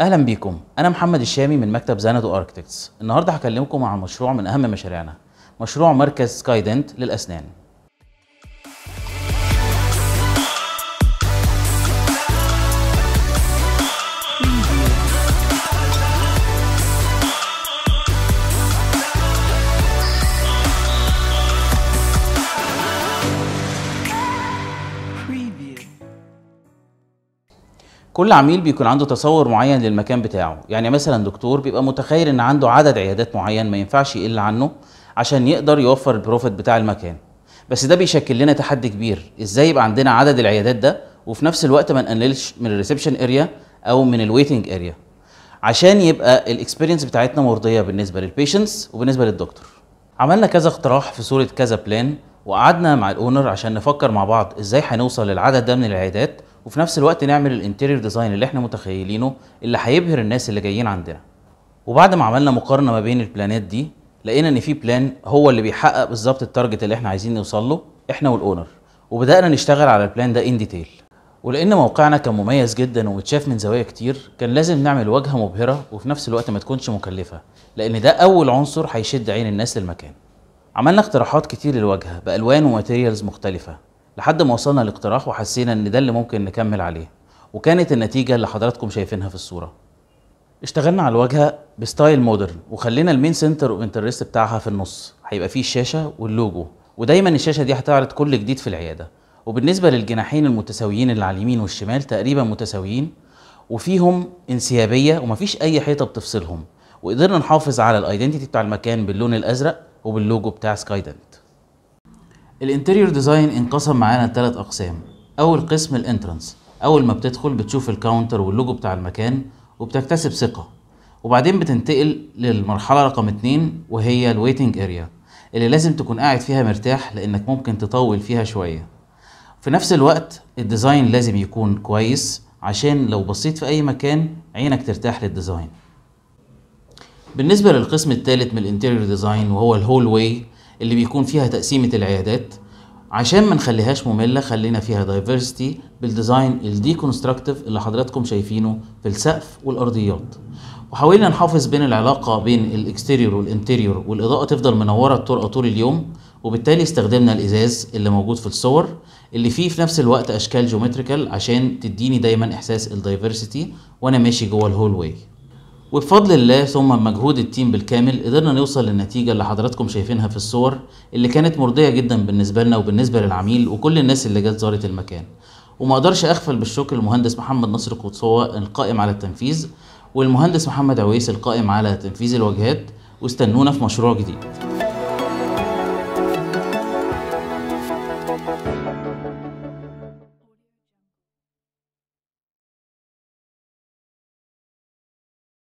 اهلا بيكم انا محمد الشامي من مكتب زانادو اركتكتس النهارده هكلمكم عن مشروع من اهم مشاريعنا مشروع مركز سكاي دنت للاسنان كل عميل بيكون عنده تصور معين للمكان بتاعه يعني مثلا دكتور بيبقى متخيل ان عنده عدد عيادات معين ما ينفعش يقل عنه عشان يقدر يوفر البروفيت بتاع المكان بس ده بيشكل لنا تحدي كبير ازاي يبقى عندنا عدد العيادات ده وفي نفس الوقت ما نقللش من الريسبشن اريا او من الويتنج اريا عشان يبقى الاكسبيرينس بتاعتنا مرضيه بالنسبه للبيشنتس وبالنسبه للدكتور عملنا كذا اقتراح في صوره كذا بلان وقعدنا مع الاونر عشان نفكر مع بعض ازاي هنوصل للعدد ده من العيادات وفي نفس الوقت نعمل الانتيريور ديزاين اللي احنا متخيلينه اللي هيبهر الناس اللي جايين عندنا وبعد ما عملنا مقارنه ما بين البلانات دي لقينا ان في بلان هو اللي بيحقق بالظبط التارجت اللي احنا عايزين نوصل له احنا والاونر وبدانا نشتغل على البلان ده ان ديتيل ولان موقعنا كان مميز جدا ومتشاف من زوايا كتير كان لازم نعمل واجهه مبهره وفي نفس الوقت ما تكونش مكلفه لان ده اول عنصر هيشد عين الناس للمكان عملنا اقتراحات كتير للواجهه بالوان وماتيريالز مختلفه لحد ما وصلنا لاقتراح وحسينا ان ده اللي ممكن نكمل عليه وكانت النتيجه اللي حضراتكم شايفينها في الصوره اشتغلنا على الواجهه بستايل مودرن وخلينا المين سنتر وانترست بتاعها في النص هيبقى فيه الشاشه واللوجو ودايما الشاشه دي هتعرض كل جديد في العياده وبالنسبه للجناحين المتساويين اللي على اليمين والشمال تقريبا متساويين وفيهم انسيابيه ومفيش اي حيطه بتفصلهم وقدرنا نحافظ على الايدنتيتي بتاع المكان باللون الازرق وباللوجو بتاع سكاي دنت الانتريور ديزاين انقسم معانا لثلاث اقسام اول قسم الانترنس اول ما بتدخل بتشوف الكاونتر واللوجو بتاع المكان وبتكتسب ثقه وبعدين بتنتقل للمرحله رقم اتنين وهي الويتنج اريا اللي لازم تكون قاعد فيها مرتاح لانك ممكن تطول فيها شويه في نفس الوقت الديزاين لازم يكون كويس عشان لو بصيت في اي مكان عينك ترتاح للديزاين بالنسبه للقسم الثالث من الانتيريور ديزاين وهو الهول واي اللي بيكون فيها تقسيمه العيادات عشان ما نخليهاش ممله خلينا فيها دايفرستي بالديزاين الديكونستراكتيف اللي حضراتكم شايفينه في السقف والارضيات وحاولنا نحافظ بين العلاقه بين الاكستيريور والانتيريور والاضاءه تفضل منوره الطرقه طول اليوم وبالتالي استخدمنا الازاز اللي موجود في الصور اللي فيه في نفس الوقت اشكال جيومتريكال عشان تديني دايما احساس الدايفرسيتي وانا ماشي جوه الهول واي وبفضل الله ثم بمجهود التيم بالكامل قدرنا نوصل للنتيجة اللي حضراتكم شايفينها في الصور اللي كانت مرضية جدا بالنسبة لنا وبالنسبة للعميل وكل الناس اللي جت زارت المكان وما اقدرش اغفل بالشكر المهندس محمد نصر قدسوة القائم على التنفيذ والمهندس محمد عويس القائم على تنفيذ الواجهات واستنونا في مشروع جديد